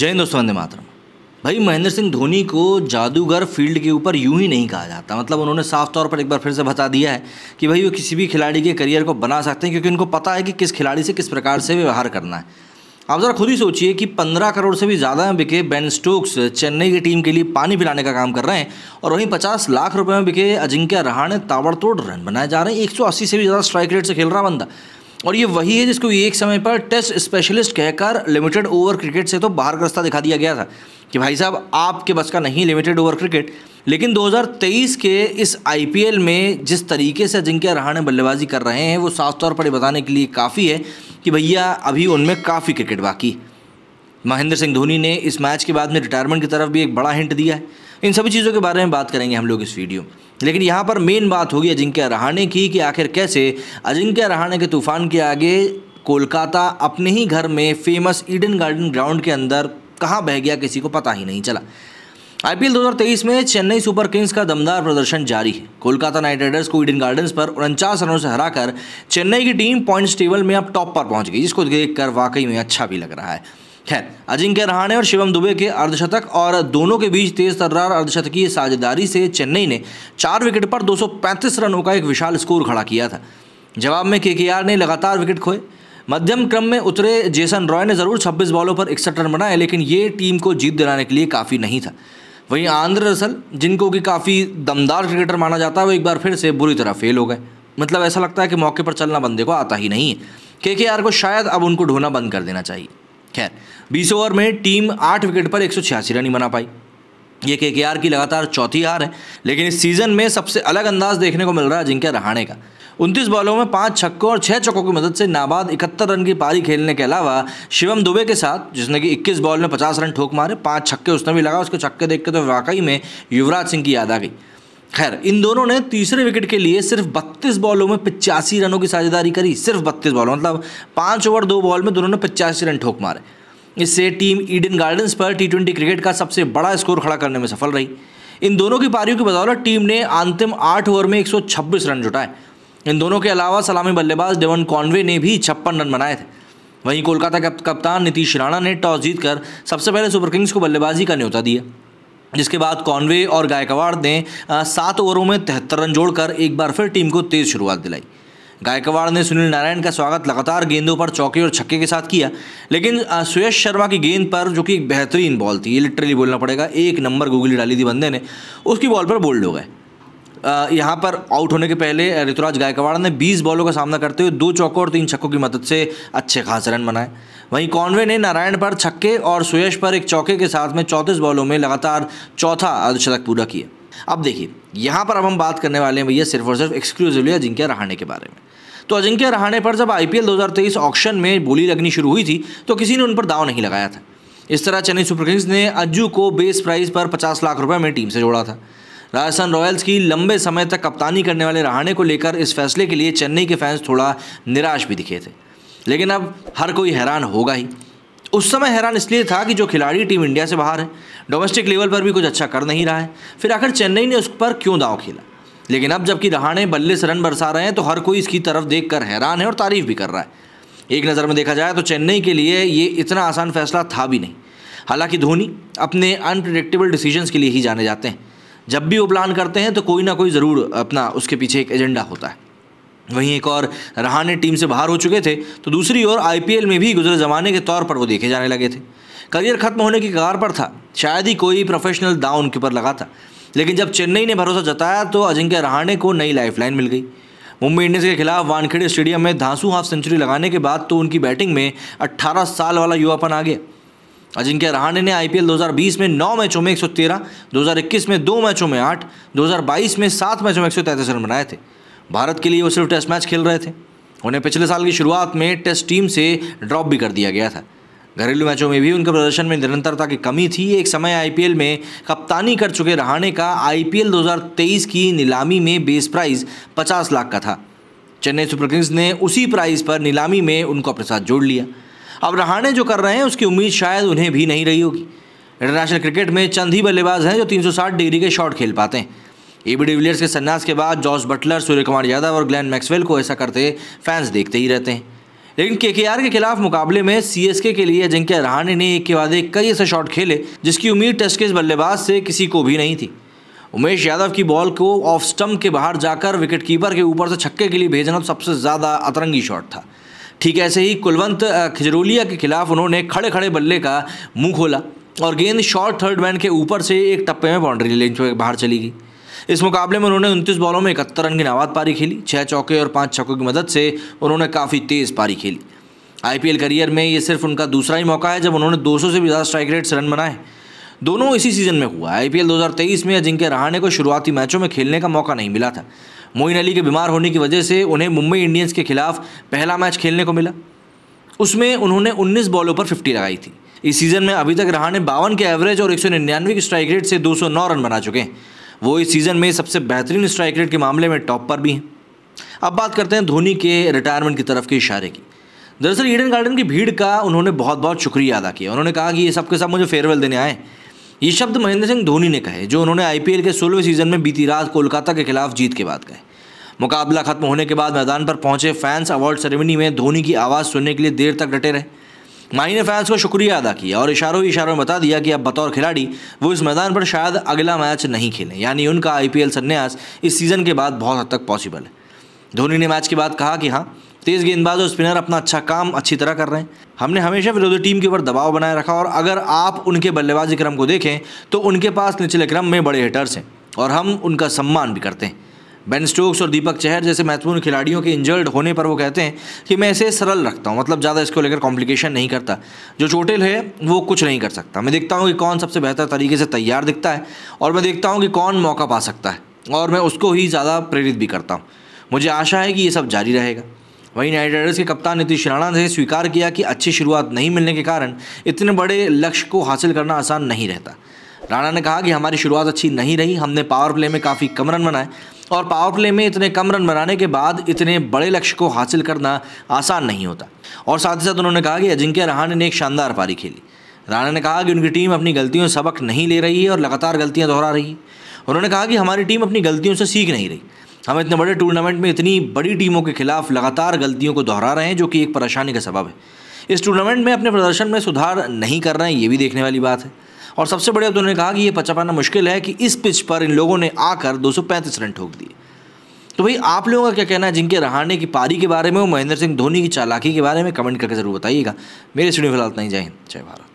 जय दोस्तों वंदे मातरम भाई महेंद्र सिंह धोनी को जादूगर फील्ड के ऊपर यूं ही नहीं कहा जाता मतलब उन्होंने साफ तौर पर एक बार फिर से बता दिया है कि भाई वो किसी भी खिलाड़ी के करियर को बना सकते हैं क्योंकि उनको पता है कि किस खिलाड़ी से किस प्रकार से व्यवहार करना है आप ज़रा खुद ही सोचिए कि पंद्रह करोड़ से भी ज़्यादा में बिके बेन स्टोक्स चेन्नई की टीम के लिए पानी पिलाने का काम कर रहे हैं और वहीं पचास लाख रुपये में बिके अजिंक्य रहाणे ताबड़तोड़ रन बनाए जा रहे हैं एक से भी ज़्यादा स्ट्राइक रेट से खेल रहा बंदा और ये वही है जिसको एक समय पर टेस्ट स्पेशलिस्ट कहकर लिमिटेड ओवर क्रिकेट से तो बाहर रास्ता दिखा दिया गया था कि भाई साहब आपके बस का नहीं लिमिटेड ओवर क्रिकेट लेकिन 2023 के इस आईपीएल में जिस तरीके से अजिंक्य रहाणे बल्लेबाजी कर रहे हैं वो साफ तौर पर बताने के लिए काफ़ी है कि भैया अभी उनमें काफ़ी क्रिकेट बाकी है महेंद्र सिंह धोनी ने इस मैच के बाद में रिटायरमेंट की तरफ भी एक बड़ा हिंट दिया है इन सभी चीज़ों के बारे में बात करेंगे हम लोग इस वीडियो में लेकिन यहाँ पर मेन बात होगी अजिंक्य रहाणे की कि आखिर कैसे अजिंक्य रहाणे के तूफान के आगे कोलकाता अपने ही घर में फेमस ईडन गार्डन ग्राउंड के अंदर कहाँ बह गया किसी को पता ही नहीं चला आईपीएल 2023 में चेन्नई सुपर किंग्स का दमदार प्रदर्शन जारी है कोलकाता नाइट राइडर्स को ईडन गार्डन्स पर उनचास रनों से हराकर चेन्नई की टीम पॉइंट्स टेबल में अब टॉप पर पहुंच गई जिसको देखकर वाकई में अच्छा भी लग रहा है खैर अजिंक्य रहाणे और शिवम दुबे के अर्धशतक और दोनों के बीच तेज तर्रार अर्धशतकीय साझेदारी से चेन्नई ने चार विकेट पर 235 रनों का एक विशाल स्कोर खड़ा किया था जवाब में केकेआर ने लगातार विकेट खोए मध्यम क्रम में उतरे जेसन रॉय ने जरूर 26 बॉलों पर इकसठ रन बनाए लेकिन ये टीम को जीत दिलाने के लिए काफ़ी नहीं था वहीं आंध्र रसल जिनको कि काफ़ी दमदार क्रिकेटर माना जाता है वो एक बार फिर से बुरी तरह फेल हो गए मतलब ऐसा लगता है कि मौके पर चलना बंदे को आता ही नहीं है के को शायद अब उनको ढोना बंद कर देना चाहिए खैर बीस ओवर में टीम आठ विकेट पर एक रन ही बना पाई ये के के आर की लगातार चौथी हार है लेकिन इस सीज़न में सबसे अलग अंदाज देखने को मिल रहा है अजिंक्य रहाणे का उनतीस बॉलों में पांच छक्कों और छह चौकों की मदद से नाबाद इकहत्तर रन की पारी खेलने के अलावा शिवम दुबे के साथ जिसने कि 21 बॉल में 50 रन ठोक मारे पांच छक्के उसने भी लगा उसके छक्के देख के तो वाकई में युवराज सिंह की याद आ गई खैर इन दोनों ने तीसरे विकेट के लिए सिर्फ 32 बॉलों में पिचासी रनों की साझेदारी करी सिर्फ 32 बॉलों मतलब पाँच ओवर दो बॉल में दोनों ने पिचासी रन ठोक मारे इससे टीम ईडन गार्डन्स पर टी क्रिकेट का सबसे बड़ा स्कोर खड़ा करने में सफल रही इन दोनों की पारियों की बदौलत टीम ने अंतिम आठ ओवर में एक रन जुटाए इन दोनों के अलावा सलामी बल्लेबाज डेवन कॉन्वे ने भी छप्पन रन बनाए थे वहीं कोलकाता के कप्तान नीतीश राणा ने टॉस जीतकर सबसे पहले सुपर किंग्स को बल्लेबाजी का न्योता दिया जिसके बाद कॉन्वे और गायकवाड़ ने सात ओवरों में तिहत्तर रन जोड़कर एक बार फिर टीम को तेज़ शुरुआत दिलाई गायकवाड़ ने सुनील नारायण का स्वागत लगातार गेंदों पर चौके और छक्के के साथ किया लेकिन सुयश शर्मा की गेंद पर जो कि एक बेहतरीन बॉल थी ये लिटरली बोलना पड़ेगा एक नंबर गूगली डाली थी बंदे ने उसकी बॉल पर बोल्ड हो गए यहाँ पर आउट होने के पहले ऋतुराज गायकवाड़ ने 20 बॉलों का सामना करते हुए दो चौकों और तीन छक्कों की मदद से अच्छे खास रन बनाए वहीं कॉन्वे ने नारायण पर छक्के और सुयश पर एक चौके के साथ में चौंतीस बॉलों में लगातार चौथा अर्धशतक पूरा किया अब देखिए यहाँ पर अब हम बात करने वाले हैं भैया सिर्फ और सिर्फ एक्सक्लूसिवली अजिंक्य रहाने के बारे में तो अजिंक्य रहाणे पर जब आईपीएल 2023 ऑक्शन में बोली लगनी शुरू हुई थी तो किसी ने उन पर दाव नहीं लगाया था इस तरह चेन्नई सुपर किंग्स ने अज्जू को बेस प्राइस पर 50 लाख रुपए में टीम से जोड़ा था राजस्थान रॉयल्स की लंबे समय तक कप्तानी करने वाले रहाणे को लेकर इस फैसले के लिए चेन्नई के फैंस थोड़ा निराश भी दिखे थे लेकिन अब हर कोई हैरान होगा ही उस समय हैरान इसलिए था कि जो खिलाड़ी टीम इंडिया से बाहर है डोमेस्टिक लेवल पर भी कुछ अच्छा कर नहीं रहा है फिर आखिर चेन्नई ने उस पर क्यों दाव खेला लेकिन अब जबकि रहाणे बल्ले से रन बरसा रहे हैं तो हर कोई इसकी तरफ देख कर हैरान है और तारीफ भी कर रहा है एक नज़र में देखा जाए तो चेन्नई के लिए ये इतना आसान फैसला था भी नहीं हालांकि धोनी अपने अनप्रडिक्टेबल डिसीजंस के लिए ही जाने जाते हैं जब भी वो प्लान करते हैं तो कोई ना कोई ज़रूर अपना उसके पीछे एक एजेंडा होता है वहीं एक और रहाने टीम से बाहर हो चुके थे तो दूसरी ओर आईपीएल में भी गुजरे ज़माने के तौर पर वो देखे जाने लगे थे करियर खत्म होने की कगार पर था शायद ही कोई प्रोफेशनल दाव उनके ऊपर लगा था लेकिन जब चेन्नई ने भरोसा जताया तो अजिंक्य रहाणे को नई लाइफलाइन मिल गई मुंबई इंडियंस के खिलाफ वानखेड़े स्टेडियम में धांसू हाफ सेंचुरी लगाने के बाद तो उनकी बैटिंग में 18 साल वाला युवापन आ गया अजिंक्य रहाणे ने आईपीएल 2020 में 9 मैचों में 113, 2021 में 2 मैचों में 8, 2022 में 7 मैचों में एक रन बनाए थे भारत के लिए वो सिर्फ टेस्ट मैच खेल रहे थे उन्हें पिछले साल की शुरुआत में टेस्ट टीम से ड्रॉप भी कर दिया गया था घरेलू मैचों में भी उनके प्रदर्शन में निरंतरता की कमी थी एक समय आईपीएल में कप्तानी कर चुके रहाणे का आईपीएल 2023 की नीलामी में बेस प्राइस 50 लाख का था चेन्नई सुपर किंग्स ने उसी प्राइस पर नीलामी में उनको अपने साथ जोड़ लिया अब रहाणे जो कर रहे हैं उसकी उम्मीद शायद उन्हें भी नहीं रही होगी इंटरनेशनल क्रिकेट में चंद ही बल्लेबाज हैं जो 360 डिग्री के शॉट खेल पाते हैं एबी डिविलियर्स के सन्यास के बाद जॉर्ज बटलर सूर्य कुमार यादव और ग्लैन मैक्सवेल को ऐसा करते फैंस देखते ही रहते हैं लेकिन के के खिलाफ मुकाबले में सीएसके के लिए अजिंक्य रहाणे ने एक के बाद एक कई ऐसे शॉट खेले जिसकी उम्मीद टेस्ट के बल्लेबाज से किसी को भी नहीं थी उमेश यादव की बॉल को ऑफ स्टम्प के बाहर जाकर विकेटकीपर के ऊपर से छक्के के लिए भेजना सबसे ज़्यादा अतरंगी शॉट था ठीक ऐसे ही कुलवंत खिजरोलिया के खिलाफ उन्होंने खड़े खड़े बल्ले का मुंह खोला और गेंद शॉर्ट थर्ड मैन के ऊपर से एक टप्पे में बाउंड्री लेंच बाहर चली गई इस मुकाबले में उन्होंने उनतीस बॉलों में इकहत्तर रन की नाबाद पारी खेली छः चौके और पाँच छक्कों की मदद से उन्होंने काफ़ी तेज़ पारी खेली आईपीएल करियर में ये सिर्फ उनका दूसरा ही मौका है जब उन्होंने 200 से भी ज़्यादा स्ट्राइक रेट से रन बनाए दोनों इसी सीज़न में हुआ आईपीएल 2023 में अजिंक्य रहाणे को शुरुआती मैचों में खेलने का मौका नहीं मिला था मोइन अली के बीमार होने की वजह से उन्हें मुंबई इंडियंस के खिलाफ पहला मैच खेलने को मिला उसमें उन्होंने उन्नीस बॉलों पर फिफ्टी लगाई थी इस सीज़न में अभी तक रहाणे बावन के एवरेज और एक की स्ट्राइक रेट से 209 रन बना चुके हैं वो इस सीज़न में सबसे बेहतरीन स्ट्राइक रेट के मामले में टॉप पर भी हैं अब बात करते हैं धोनी के रिटायरमेंट की तरफ के इशारे की दरअसल ईडन गार्डन की भीड़ का उन्होंने बहुत बहुत शुक्रिया अदा किया उन्होंने कहा कि ये सबके साथ मुझे फेयरवेल देने आए ये शब्द महेंद्र सिंह धोनी ने कहे जो उन्होंने आईपीएल के सोलहवें सीजन में बीती रात कोलकाता के खिलाफ जीत के बाद कहे मुकाबला खत्म होने के बाद मैदान पर पहुंचे फैंस अवार्ड सेरेमनी में धोनी की आवाज़ सुनने के लिए देर तक डटे रहे माही ने फैंस को शुक्रिया अदा किया और इशारों इशारों में बता दिया कि अब बतौर खिलाड़ी वो इस मैदान पर शायद अगला मैच नहीं खेलें यानी उनका आई संन्यास इस सीज़न के बाद बहुत हद तक पॉसिबल है धोनी ने मैच के बाद कहा कि हाँ तेज़ गेंदबाज और स्पिनर अपना अच्छा काम अच्छी तरह कर रहे हैं हमने हमेशा विरोधी टीम के ऊपर दबाव बनाए रखा और अगर आप उनके बल्लेबाजी क्रम को देखें तो उनके पास निचले क्रम में बड़े हिटर्स हैं और हम उनका सम्मान भी करते हैं बेन स्टोक्स और दीपक चहर जैसे महत्वपूर्ण खिलाड़ियों के इंजर्ड होने पर वो कहते हैं कि मैं इसे सरल रखता हूँ मतलब ज़्यादा इसको लेकर कॉम्प्लिकेशन नहीं करता जो चोटिल है वो कुछ नहीं कर सकता मैं देखता हूँ कि कौन सबसे बेहतर तरीके से तैयार दिखता है और मैं देखता हूँ कि कौन मौका पा सकता है और मैं उसको ही ज़्यादा प्रेरित भी करता हूँ मुझे आशा है कि ये सब जारी रहेगा वहीं नाइट राइडर्स के कप्तान नीतीश राणा ने स्वीकार किया कि अच्छी शुरुआत नहीं मिलने के कारण इतने बड़े लक्ष्य को हासिल करना आसान नहीं रहता राणा ने कहा कि हमारी शुरुआत अच्छी नहीं रही हमने पावर प्ले में काफ़ी कम रन बनाए और पावर प्ले में इतने कम रन बनाने के बाद इतने बड़े लक्ष्य को हासिल करना आसान नहीं होता और साथ ही साथ उन्होंने कहा कि अजिंक्य रहाणे ने एक शानदार पारी खेली राणा ने कहा कि उनकी टीम अपनी गलतियों से सबक नहीं ले रही है और लगातार गलतियाँ दोहरा रही है उन्होंने कहा कि हमारी टीम अपनी गलतियों से सीख नहीं रही हम इतने बड़े टूर्नामेंट में इतनी बड़ी टीमों के खिलाफ लगातार गलतियों को दोहरा रहे हैं जो कि एक परेशानी का सबब है इस टूर्नामेंट में अपने प्रदर्शन में सुधार नहीं कर रहे हैं ये भी देखने वाली बात है और सबसे बड़े अब उन्होंने कहा कि ये पचा पाना मुश्किल है कि इस पिच पर इन लोगों ने आकर 235 रन ठोक दिए तो भाई आप लोगों का क्या कहना है जिनके रहाने की पारी के बारे में और महेंद्र सिंह धोनी की चालाकी के बारे में कमेंट करके जरूर बताइएगा मेरे स्टूडियो फिलहाल नहीं जय हिंद जय भारत